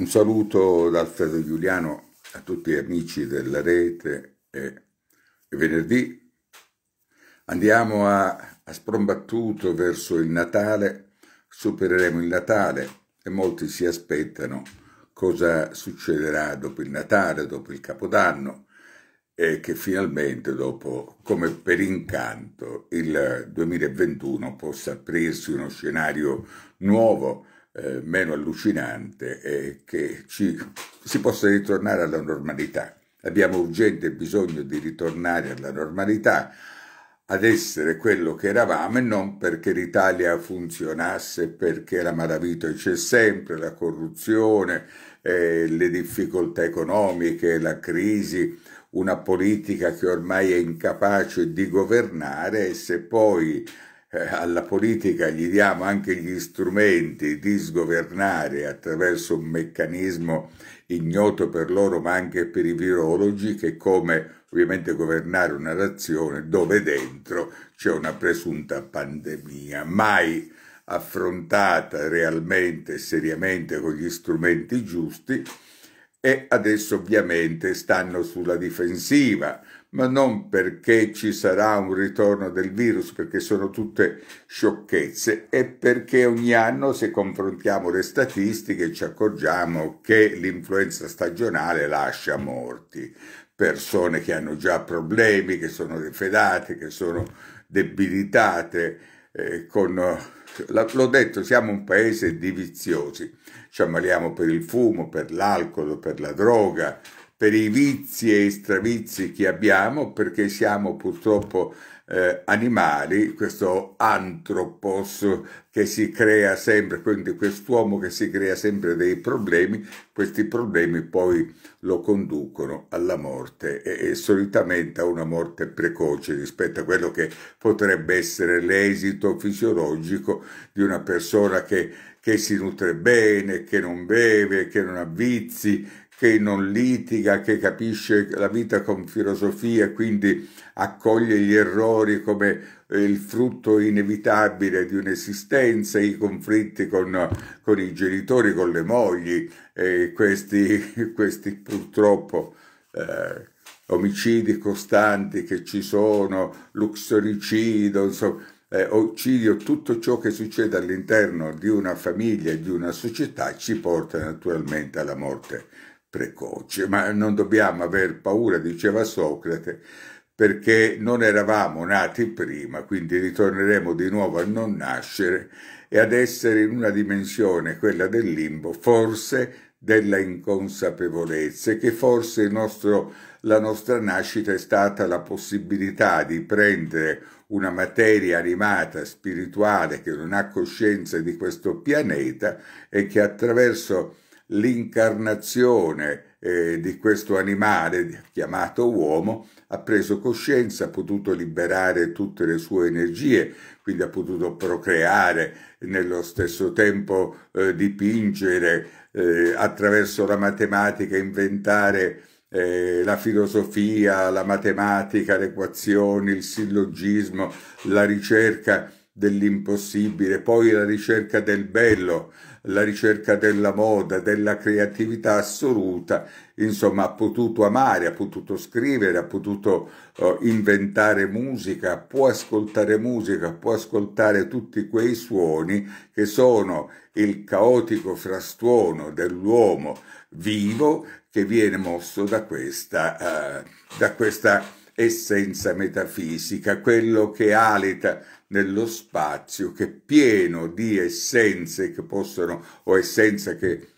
Un saluto dal Alfredo Giuliano a tutti gli amici della rete e, venerdì andiamo a, a sprombattuto verso il Natale, supereremo il Natale e molti si aspettano cosa succederà dopo il Natale, dopo il Capodanno e che finalmente dopo, come per incanto, il 2021 possa aprirsi uno scenario nuovo eh, meno allucinante e che ci, si possa ritornare alla normalità. Abbiamo urgente bisogno di ritornare alla normalità, ad essere quello che eravamo e non perché l'Italia funzionasse, perché la malavita c'è sempre, la corruzione, eh, le difficoltà economiche, la crisi, una politica che ormai è incapace di governare e se poi eh, alla politica gli diamo anche gli strumenti di sgovernare attraverso un meccanismo ignoto per loro ma anche per i virologi che come ovviamente governare una nazione dove dentro c'è una presunta pandemia, mai affrontata realmente e seriamente con gli strumenti giusti e adesso ovviamente stanno sulla difensiva, ma non perché ci sarà un ritorno del virus, perché sono tutte sciocchezze, è perché ogni anno se confrontiamo le statistiche ci accorgiamo che l'influenza stagionale lascia morti, persone che hanno già problemi, che sono defedate, che sono debilitate, eh, con... L'ho detto, siamo un paese di viziosi, ci ammaliamo per il fumo, per l'alcol, per la droga, per i vizi e i stravizi che abbiamo, perché siamo purtroppo eh, animali, questo antropos che si crea sempre, quindi quest'uomo che si crea sempre dei problemi, questi problemi poi lo conducono alla morte e, e solitamente a una morte precoce rispetto a quello che potrebbe essere l'esito fisiologico di una persona che, che si nutre bene, che non beve, che non ha vizi, che non litiga, che capisce la vita con filosofia, quindi accoglie gli errori come eh, il frutto inevitabile di un'esistenza, i conflitti con, con i genitori, con le mogli, e questi, questi purtroppo eh, omicidi costanti che ci sono, luxoricidio, insomma, eh, ocidio, tutto ciò che succede all'interno di una famiglia, di una società, ci porta naturalmente alla morte precoce, ma non dobbiamo aver paura, diceva Socrate, perché non eravamo nati prima, quindi ritorneremo di nuovo a non nascere e ad essere in una dimensione, quella del limbo, forse della inconsapevolezza, e che forse nostro, la nostra nascita è stata la possibilità di prendere una materia animata, spirituale, che non ha coscienza di questo pianeta e che attraverso l'incarnazione eh, di questo animale chiamato uomo ha preso coscienza, ha potuto liberare tutte le sue energie, quindi ha potuto procreare, nello stesso tempo eh, dipingere, eh, attraverso la matematica inventare eh, la filosofia, la matematica, le equazioni, il sillogismo, la ricerca dell'impossibile, poi la ricerca del bello, la ricerca della moda, della creatività assoluta, insomma ha potuto amare, ha potuto scrivere, ha potuto uh, inventare musica, può ascoltare musica, può ascoltare tutti quei suoni che sono il caotico frastuono dell'uomo vivo che viene mosso da questa, uh, da questa essenza metafisica, quello che alita nello spazio che è pieno di essenze che possono o essenza che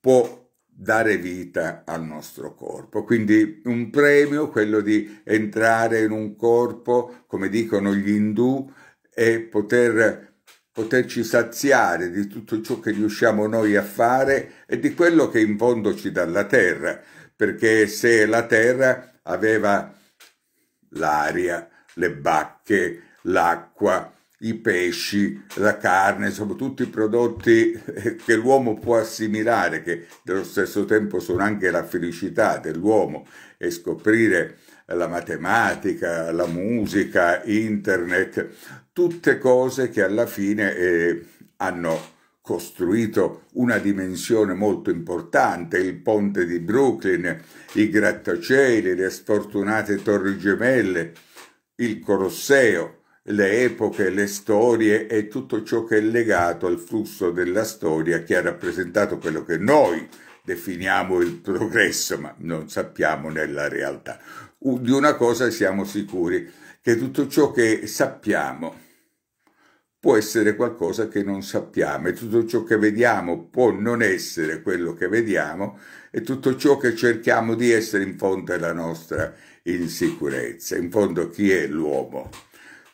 può dare vita al nostro corpo. Quindi un premio, quello di entrare in un corpo, come dicono gli indù, e poter poterci saziare di tutto ciò che riusciamo noi a fare e di quello che in fondo ci dà la terra, perché se la terra aveva l'aria, le bacche, l'acqua, i pesci, la carne, insomma tutti i prodotti che l'uomo può assimilare, che nello stesso tempo sono anche la felicità dell'uomo e scoprire la matematica, la musica, internet, tutte cose che alla fine eh, hanno costruito una dimensione molto importante, il ponte di Brooklyn, i grattacieli, le sfortunate torri gemelle, il Colosseo, le epoche, le storie e tutto ciò che è legato al flusso della storia che ha rappresentato quello che noi definiamo il progresso, ma non sappiamo nella realtà. Di una cosa siamo sicuri, che tutto ciò che sappiamo può essere qualcosa che non sappiamo e tutto ciò che vediamo può non essere quello che vediamo e tutto ciò che cerchiamo di essere in fondo è la nostra insicurezza, in fondo chi è l'uomo?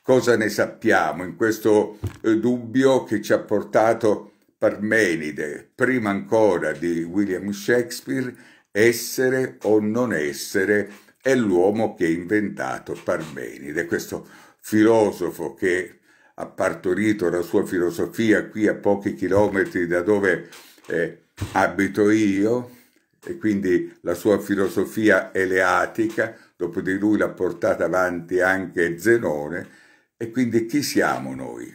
Cosa ne sappiamo in questo eh, dubbio che ci ha portato Parmenide, prima ancora di William Shakespeare, essere o non essere è l'uomo che ha inventato Parmenide, questo filosofo che ha partorito la sua filosofia qui a pochi chilometri da dove eh, abito io e quindi la sua filosofia eleatica, dopo di lui l'ha portata avanti anche Zenone e quindi chi siamo noi?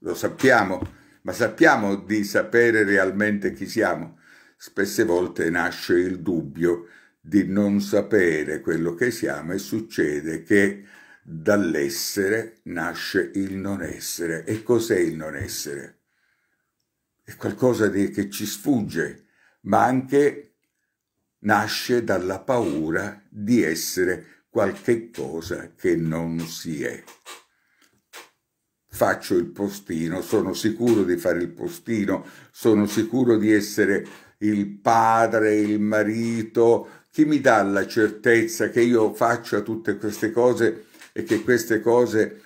Lo sappiamo, ma sappiamo di sapere realmente chi siamo? Spesse volte nasce il dubbio di non sapere quello che siamo e succede che dall'essere nasce il non essere. E cos'è il non essere? È qualcosa di, che ci sfugge, ma anche nasce dalla paura di essere qualche cosa che non si è faccio il postino, sono sicuro di fare il postino, sono sicuro di essere il padre, il marito, chi mi dà la certezza che io faccia tutte queste cose e che queste cose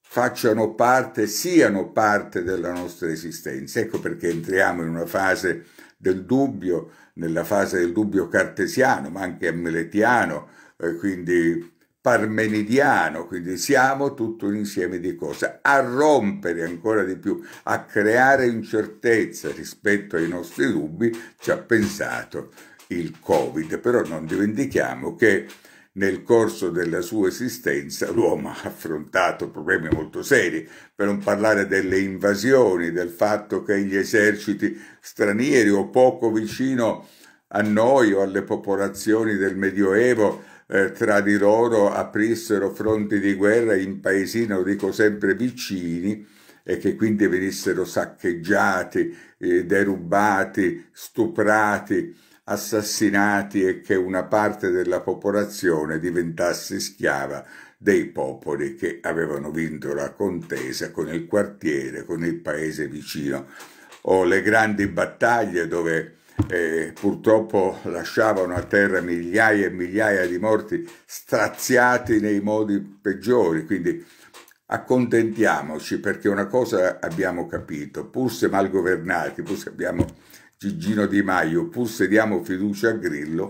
facciano parte, siano parte della nostra esistenza. Ecco perché entriamo in una fase del dubbio, nella fase del dubbio cartesiano, ma anche ammeletiano, eh, quindi parmenidiano, quindi siamo tutto un insieme di cose, a rompere ancora di più, a creare incertezza rispetto ai nostri dubbi, ci ha pensato il Covid, però non dimentichiamo che nel corso della sua esistenza l'uomo ha affrontato problemi molto seri, per non parlare delle invasioni, del fatto che gli eserciti stranieri o poco vicino a noi o alle popolazioni del Medioevo eh, tra di loro aprissero fronti di guerra in paesino, dico sempre, vicini e che quindi venissero saccheggiati, eh, derubati, stuprati, assassinati e che una parte della popolazione diventasse schiava dei popoli che avevano vinto la contesa con il quartiere, con il paese vicino o oh, le grandi battaglie dove eh, purtroppo lasciavano a terra migliaia e migliaia di morti straziati nei modi peggiori, quindi accontentiamoci perché una cosa abbiamo capito, pur se mal governati, pur se abbiamo Gigino Di Maio, pur se diamo fiducia a Grillo,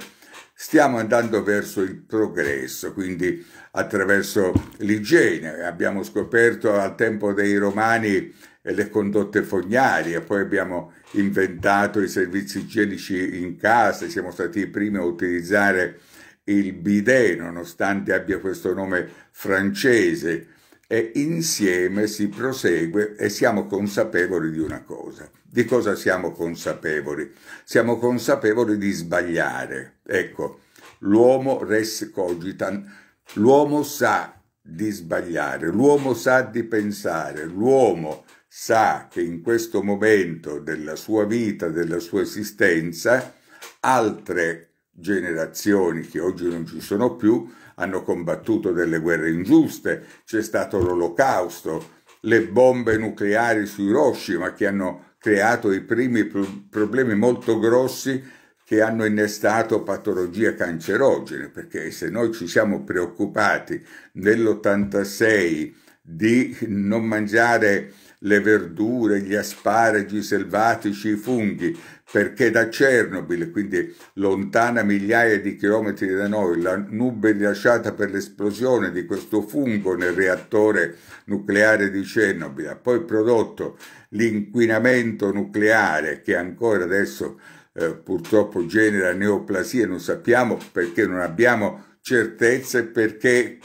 stiamo andando verso il progresso, quindi attraverso l'igiene. Abbiamo scoperto al tempo dei Romani e le condotte fognarie, poi abbiamo inventato i servizi igienici in casa, siamo stati i primi a utilizzare il bidet, nonostante abbia questo nome francese, e insieme si prosegue e siamo consapevoli di una cosa. Di cosa siamo consapevoli? Siamo consapevoli di sbagliare. Ecco, l'uomo res cogitant, l'uomo sa di sbagliare, l'uomo sa di pensare, l'uomo sa che in questo momento della sua vita, della sua esistenza, altre generazioni che oggi non ci sono più hanno combattuto delle guerre ingiuste, c'è stato l'olocausto, le bombe nucleari su Hiroshima che hanno creato i primi problemi molto grossi che hanno innestato patologie cancerogene, perché se noi ci siamo preoccupati nell'86 di non mangiare le verdure, gli asparagi selvatici, i funghi, perché da Chernobyl, quindi lontana migliaia di chilometri da noi, la nube rilasciata per l'esplosione di questo fungo nel reattore nucleare di Chernobyl ha poi prodotto l'inquinamento nucleare che ancora adesso eh, purtroppo genera neoplasie, non sappiamo perché non abbiamo certezze perché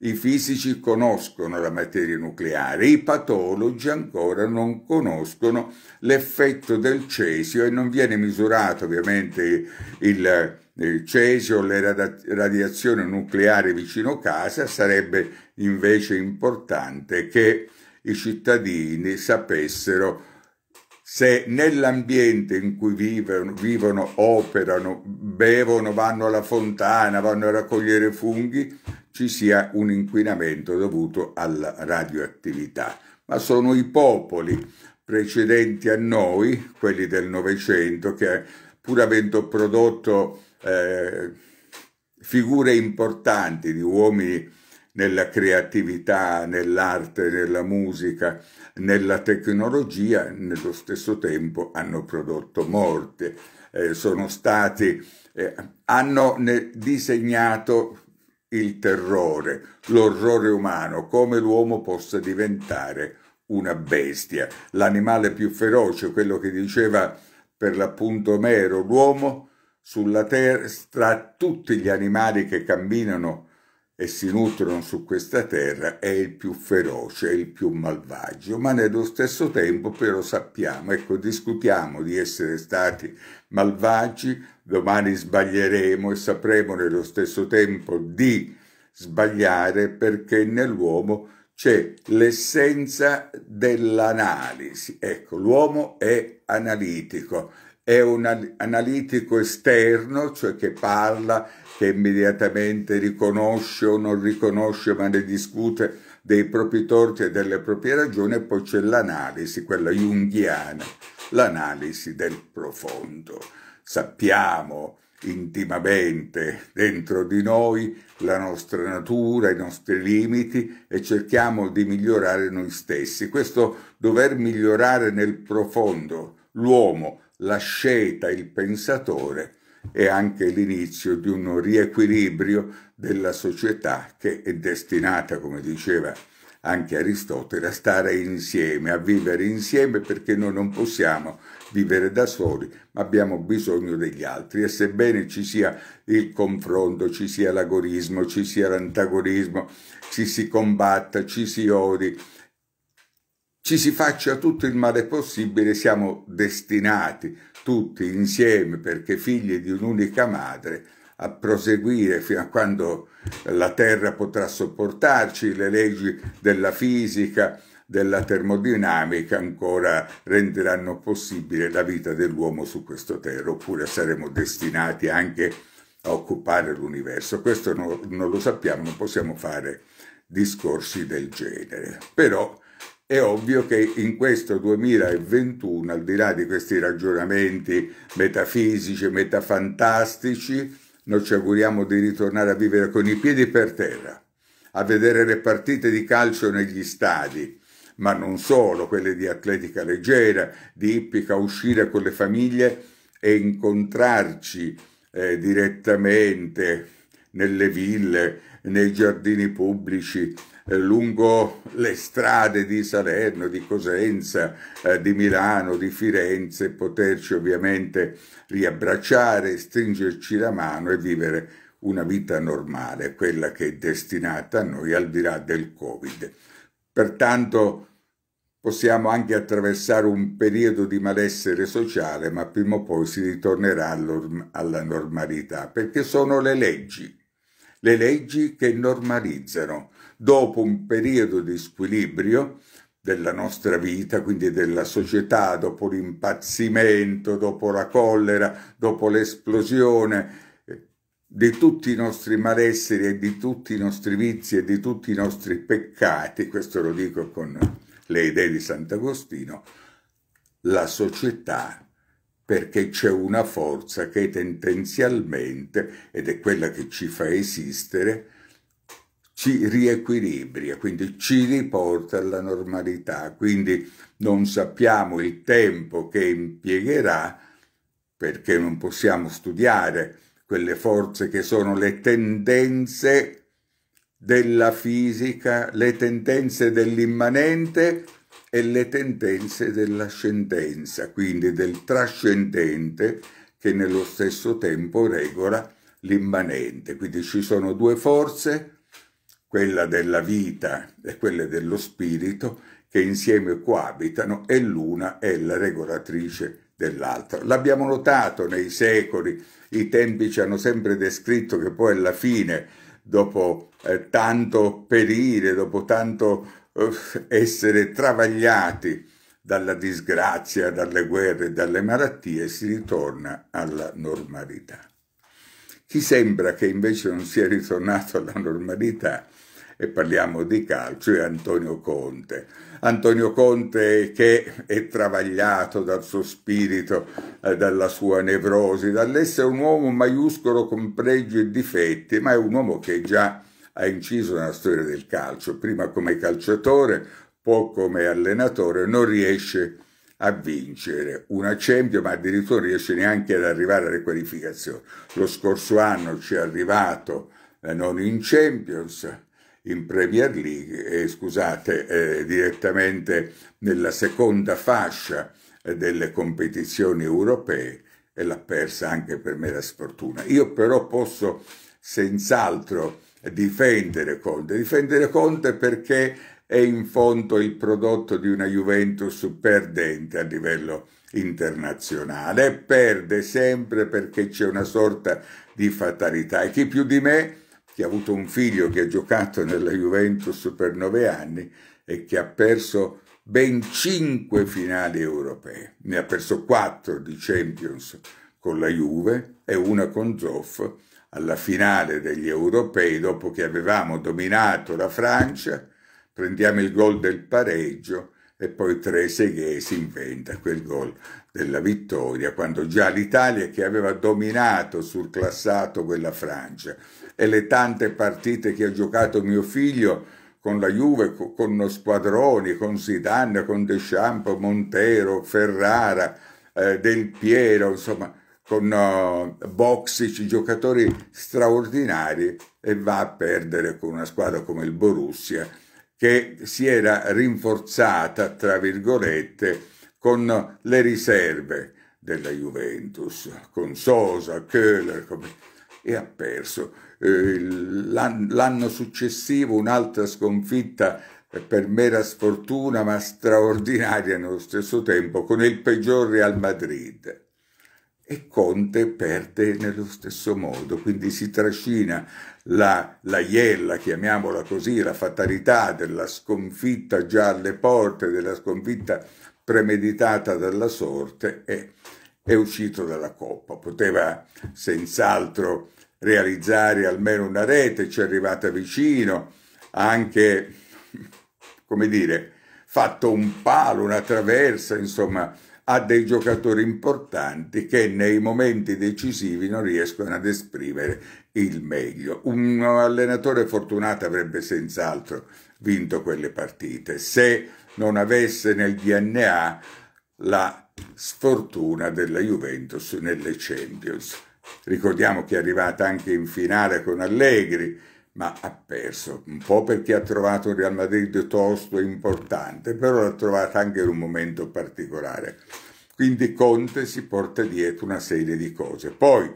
i fisici conoscono la materia nucleare, i patologi ancora non conoscono l'effetto del cesio e non viene misurato ovviamente il, il cesio, le radiazioni nucleari vicino casa, sarebbe invece importante che i cittadini sapessero se nell'ambiente in cui vivono, vivono, operano, bevono, vanno alla fontana, vanno a raccogliere funghi, ci sia un inquinamento dovuto alla radioattività, ma sono i popoli precedenti a noi, quelli del Novecento, che pur avendo prodotto eh, figure importanti di uomini nella creatività, nell'arte, nella musica, nella tecnologia, nello stesso tempo hanno prodotto morte, eh, sono stati, eh, hanno disegnato il terrore, l'orrore umano, come l'uomo possa diventare una bestia. L'animale più feroce, quello che diceva per l'appunto Omero, l'uomo sulla terra, tra tutti gli animali che camminano e si nutrono su questa terra è il più feroce, è il più malvagio, ma nello stesso tempo però sappiamo, ecco discutiamo di essere stati malvagi, domani sbaglieremo e sapremo nello stesso tempo di sbagliare perché nell'uomo c'è l'essenza dell'analisi. Ecco, l'uomo è analitico, è un analitico esterno, cioè che parla che immediatamente riconosce o non riconosce ma ne discute dei propri torti e delle proprie ragioni e poi c'è l'analisi, quella junghiana, l'analisi del profondo. Sappiamo intimamente dentro di noi la nostra natura, i nostri limiti e cerchiamo di migliorare noi stessi. Questo dover migliorare nel profondo l'uomo, la l'asceta, il pensatore è anche l'inizio di un riequilibrio della società che è destinata, come diceva anche Aristotele, a stare insieme, a vivere insieme perché noi non possiamo vivere da soli, ma abbiamo bisogno degli altri e sebbene ci sia il confronto, ci sia l'agorismo, ci sia l'antagonismo, ci si combatta, ci si odi, ci si faccia tutto il male possibile, siamo destinati tutti insieme, perché figli di un'unica madre, a proseguire fino a quando la Terra potrà sopportarci, le leggi della fisica, della termodinamica ancora renderanno possibile la vita dell'uomo su questo terra, oppure saremo destinati anche a occupare l'universo. Questo no, non lo sappiamo, non possiamo fare discorsi del genere. Però è ovvio che in questo 2021, al di là di questi ragionamenti metafisici, metafantastici, noi ci auguriamo di ritornare a vivere con i piedi per terra, a vedere le partite di calcio negli stadi, ma non solo, quelle di atletica leggera, di ippica, uscire con le famiglie e incontrarci eh, direttamente nelle ville, nei giardini pubblici, eh, lungo le strade di Salerno, di Cosenza, eh, di Milano, di Firenze, poterci ovviamente riabbracciare, stringerci la mano e vivere una vita normale, quella che è destinata a noi al di là del Covid. Pertanto possiamo anche attraversare un periodo di malessere sociale, ma prima o poi si ritornerà alla normalità, perché sono le leggi, le leggi che normalizzano dopo un periodo di squilibrio della nostra vita, quindi della società, dopo l'impazzimento, dopo la collera, dopo l'esplosione eh, di tutti i nostri malesseri e di tutti i nostri vizi e di tutti i nostri peccati, questo lo dico con le idee di Sant'Agostino, la società perché c'è una forza che tendenzialmente, ed è quella che ci fa esistere, ci riequilibria, quindi ci riporta alla normalità, quindi non sappiamo il tempo che impiegherà perché non possiamo studiare quelle forze che sono le tendenze della fisica, le tendenze dell'immanente e le tendenze dell'ascendenza, quindi del trascendente che nello stesso tempo regola l'immanente. Quindi ci sono due forze quella della vita e quelle dello spirito, che insieme coabitano e l'una è la regolatrice dell'altra. L'abbiamo notato nei secoli, i tempi ci hanno sempre descritto che poi alla fine, dopo eh, tanto perire, dopo tanto eh, essere travagliati dalla disgrazia, dalle guerre, dalle malattie, si ritorna alla normalità. Chi sembra che invece non sia ritornato alla normalità e parliamo di calcio, è Antonio Conte. Antonio Conte che è travagliato dal suo spirito, eh, dalla sua nevrosi, dall'essere un uomo maiuscolo con pregi e difetti, ma è un uomo che già ha inciso nella storia del calcio, prima come calciatore, poi come allenatore, non riesce a vincere una Champions, ma addirittura riesce neanche ad arrivare alle qualificazioni. Lo scorso anno ci è arrivato eh, non in Champions, in Premier League e scusate, eh, direttamente nella seconda fascia eh, delle competizioni europee e l'ha persa anche per mera sfortuna. Io però posso senz'altro difendere Conte, difendere Conte perché è in fondo il prodotto di una Juventus perdente a livello internazionale, perde sempre perché c'è una sorta di fatalità e chi più di me che ha avuto un figlio che ha giocato nella Juventus per nove anni e che ha perso ben cinque finali europee. Ne ha perso quattro di Champions con la Juve e una con Zoff alla finale degli europei dopo che avevamo dominato la Francia, prendiamo il gol del pareggio e poi Trezeguet si inventa quel gol della vittoria quando già l'Italia che aveva dominato sul classato quella Francia e le tante partite che ha giocato mio figlio con la Juve, con lo Squadroni, con Zidane, con Deschamps, Montero, Ferrara, eh, Del Piero, insomma, con eh, Boxic, giocatori straordinari e va a perdere con una squadra come il Borussia che si era rinforzata, tra virgolette, con le riserve della Juventus, con Sosa, Köhler, come e ha perso. Eh, l'anno successivo un'altra sconfitta eh, per mera sfortuna ma straordinaria nello stesso tempo con il peggior Real Madrid e Conte perde nello stesso modo, quindi si trascina la, la iella, chiamiamola così, la fatalità della sconfitta già alle porte, della sconfitta premeditata dalla sorte e è uscito dalla Coppa. Poteva senz'altro realizzare almeno una rete, ci è arrivata vicino, ha anche, come dire, fatto un palo, una traversa, insomma, ha dei giocatori importanti che nei momenti decisivi non riescono ad esprimere il meglio. Un allenatore fortunato avrebbe senz'altro vinto quelle partite se non avesse nel DNA la sfortuna della Juventus nelle Champions. Ricordiamo che è arrivata anche in finale con Allegri, ma ha perso un po' perché ha trovato un Real Madrid tosto e importante, però l'ha trovata anche in un momento particolare. Quindi Conte si porta dietro una serie di cose. Poi,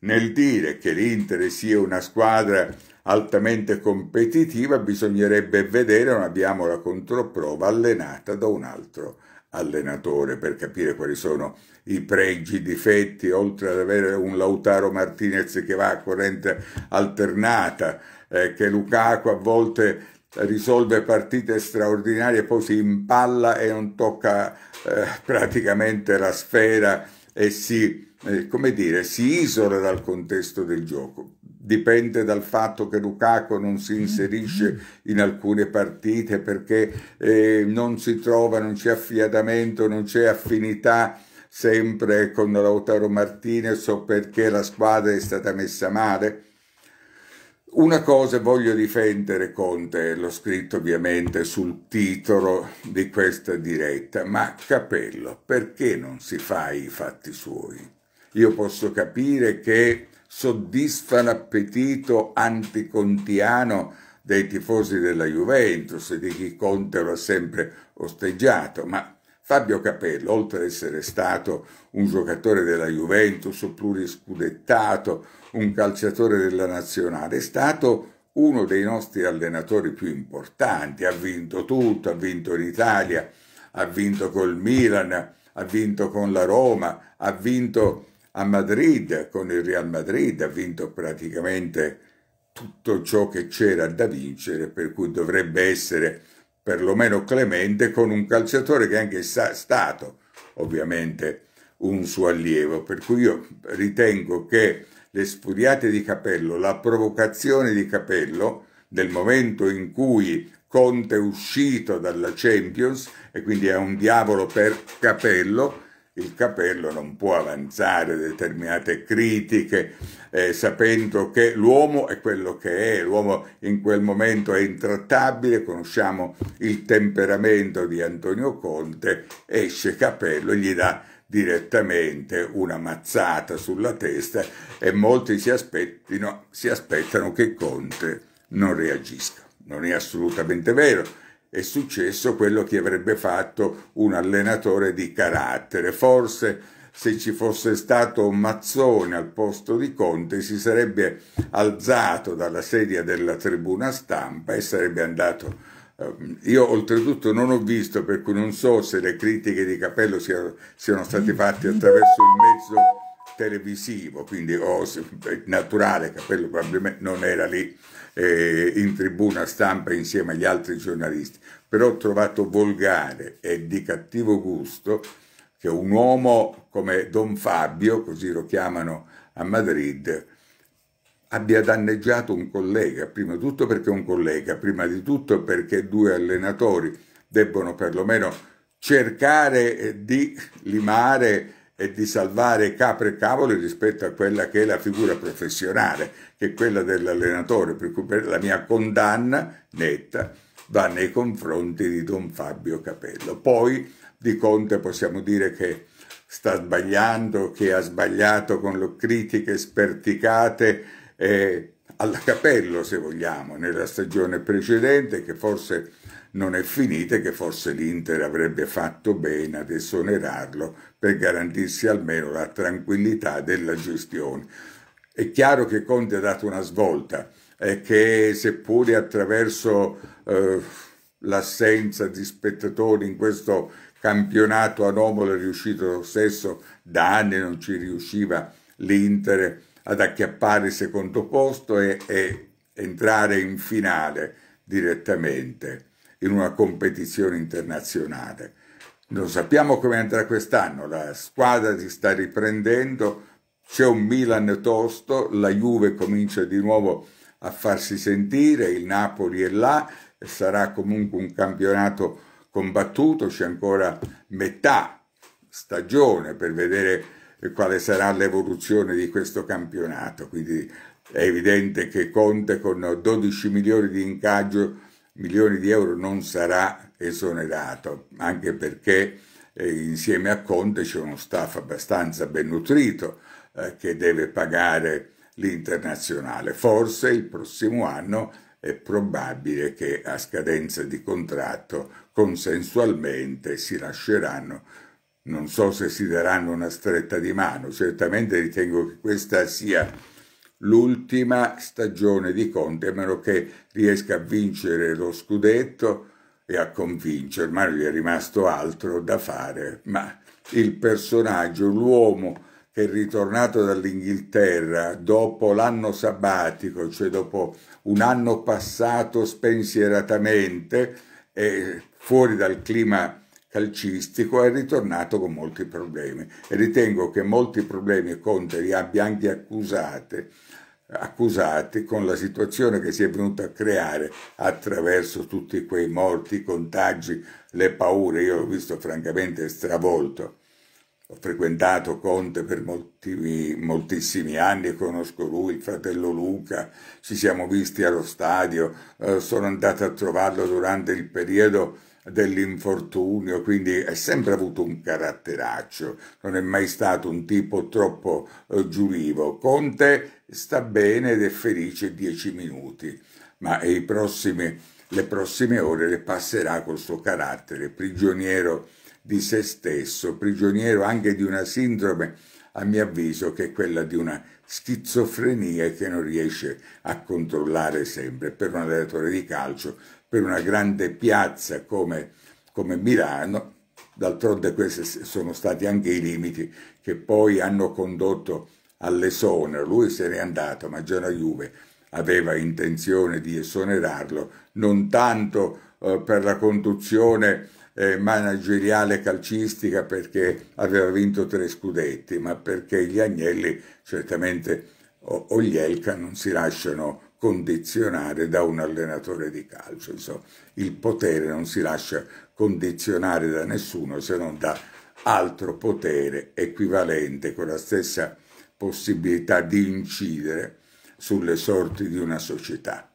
nel dire che l'Inter sia una squadra altamente competitiva, bisognerebbe vedere, non abbiamo la controprova allenata da un altro allenatore per capire quali sono i pregi, i difetti, oltre ad avere un Lautaro Martinez che va a corrente alternata, eh, che Lukaku a volte risolve partite straordinarie, poi si impalla e non tocca eh, praticamente la sfera e si, eh, come dire, si isola dal contesto del gioco dipende dal fatto che Lukaku non si mm. inserisce in alcune partite perché eh, non si trova, non c'è affiatamento, non c'è affinità sempre con Lautaro Martinez o perché la squadra è stata messa male. Una cosa voglio difendere Conte, l'ho scritto ovviamente sul titolo di questa diretta, ma Capello, perché non si fa i fatti suoi? Io posso capire che soddisfa l'appetito anticontiano dei tifosi della Juventus e di chi Conte lo ha sempre osteggiato, ma Fabio Capello, oltre ad essere stato un giocatore della Juventus, pluriscudettato, un calciatore della nazionale, è stato uno dei nostri allenatori più importanti, ha vinto tutto, ha vinto in Italia, ha vinto col Milan, ha vinto con la Roma, ha vinto a Madrid con il Real Madrid, ha vinto praticamente tutto ciò che c'era da vincere, per cui dovrebbe essere perlomeno clemente con un calciatore che è anche stato ovviamente un suo allievo, per cui io ritengo che le sfuriate di Capello, la provocazione di Capello nel momento in cui Conte è uscito dalla Champions e quindi è un diavolo per Capello, il capello non può avanzare determinate critiche, eh, sapendo che l'uomo è quello che è, l'uomo in quel momento è intrattabile, conosciamo il temperamento di Antonio Conte, esce capello e gli dà direttamente una mazzata sulla testa e molti si, si aspettano che Conte non reagisca. Non è assolutamente vero è successo quello che avrebbe fatto un allenatore di carattere. Forse se ci fosse stato Mazzone al posto di Conte si sarebbe alzato dalla sedia della tribuna stampa e sarebbe andato. Ehm, io oltretutto non ho visto, per cui non so se le critiche di Capello siano, siano state fatte attraverso il mezzo televisivo, quindi oh, è naturale, Capello probabilmente non era lì eh, in tribuna stampa insieme agli altri giornalisti, però ho trovato volgare e di cattivo gusto che un uomo come Don Fabio, così lo chiamano a Madrid, abbia danneggiato un collega, prima di tutto perché un collega, prima di tutto perché due allenatori debbono perlomeno cercare eh, di limare e di salvare capre e cavoli rispetto a quella che è la figura professionale che quella dell'allenatore, per cui la mia condanna netta va nei confronti di Don Fabio Capello. Poi di Conte possiamo dire che sta sbagliando, che ha sbagliato con le critiche sperticate eh, alla capello, se vogliamo, nella stagione precedente, che forse non è finita e che forse l'Inter avrebbe fatto bene ad esonerarlo per garantirsi almeno la tranquillità della gestione. È chiaro che Conte ha dato una svolta e che seppure attraverso eh, l'assenza di spettatori in questo campionato anomalo è riuscito lo stesso, da anni non ci riusciva l'Inter ad acchiappare il secondo posto e, e entrare in finale direttamente in una competizione internazionale. Non sappiamo come andrà quest'anno, la squadra si sta riprendendo, c'è un Milan tosto, la Juve comincia di nuovo a farsi sentire, il Napoli è là, sarà comunque un campionato combattuto, c'è ancora metà stagione per vedere quale sarà l'evoluzione di questo campionato, quindi è evidente che Conte con 12 milioni di incaggio, milioni di euro non sarà esonerato, anche perché eh, insieme a Conte c'è uno staff abbastanza ben nutrito, eh, che deve pagare l'internazionale. Forse il prossimo anno è probabile che a scadenza di contratto consensualmente si lasceranno. Non so se si daranno una stretta di mano, certamente ritengo che questa sia l'ultima stagione di Conte, a meno che riesca a vincere lo scudetto e a convincere, ormai gli è rimasto altro da fare, ma il personaggio, l'uomo che ritornato dall'Inghilterra dopo l'anno sabbatico, cioè dopo un anno passato spensieratamente e fuori dal clima calcistico, è ritornato con molti problemi. E ritengo che molti problemi Conte li abbia anche accusate, accusati con la situazione che si è venuta a creare attraverso tutti quei morti, i contagi, le paure. Io ho visto francamente stravolto ho frequentato Conte per molti, moltissimi anni conosco lui, il fratello Luca, ci siamo visti allo stadio, eh, sono andato a trovarlo durante il periodo dell'infortunio, quindi è sempre avuto un caratteraccio, non è mai stato un tipo troppo eh, giulivo. Conte sta bene ed è felice dieci minuti, ma prossimi, le prossime ore le passerà col suo carattere prigioniero di se stesso, prigioniero anche di una sindrome, a mio avviso, che è quella di una schizofrenia che non riesce a controllare sempre. Per un allenatore di calcio, per una grande piazza come, come Milano, d'altronde questi sono stati anche i limiti che poi hanno condotto all'esonero. Lui se n'è andato, ma già la Juve aveva intenzione di esonerarlo, non tanto eh, per la conduzione eh, manageriale calcistica perché aveva vinto tre scudetti, ma perché gli Agnelli certamente o, o gli Elka non si lasciano condizionare da un allenatore di calcio. Insomma, il potere non si lascia condizionare da nessuno se non da altro potere equivalente con la stessa possibilità di incidere sulle sorti di una società.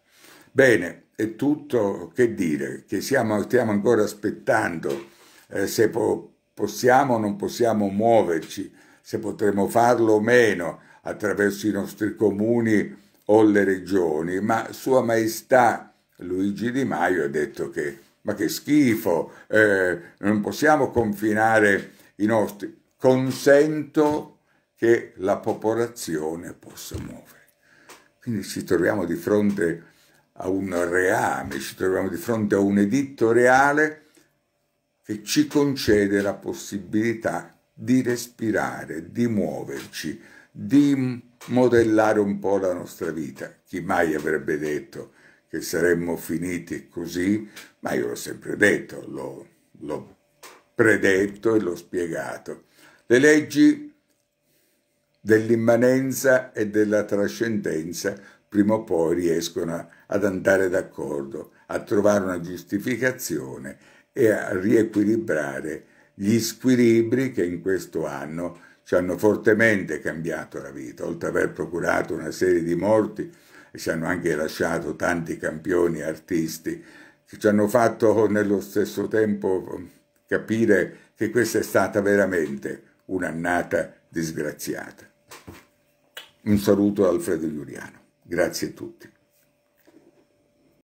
Bene, è tutto, che dire, che siamo, stiamo ancora aspettando eh, se po possiamo o non possiamo muoverci, se potremo farlo o meno attraverso i nostri comuni o le regioni, ma Sua Maestà Luigi Di Maio ha detto che ma che schifo, eh, non possiamo confinare i nostri, consento che la popolazione possa muovere. Quindi ci troviamo di fronte a a un reame, ci troviamo di fronte a un editto reale che ci concede la possibilità di respirare, di muoverci, di modellare un po' la nostra vita. Chi mai avrebbe detto che saremmo finiti così? Ma io l'ho sempre detto, l'ho, predetto e l'ho spiegato. Le leggi dell'immanenza e della trascendenza prima o poi riescono ad andare d'accordo, a trovare una giustificazione e a riequilibrare gli squilibri che in questo anno ci hanno fortemente cambiato la vita, oltre ad aver procurato una serie di morti, ci hanno anche lasciato tanti campioni artisti che ci hanno fatto nello stesso tempo capire che questa è stata veramente un'annata disgraziata. Un saluto da Alfredo Giuliano. Grazie a tutti.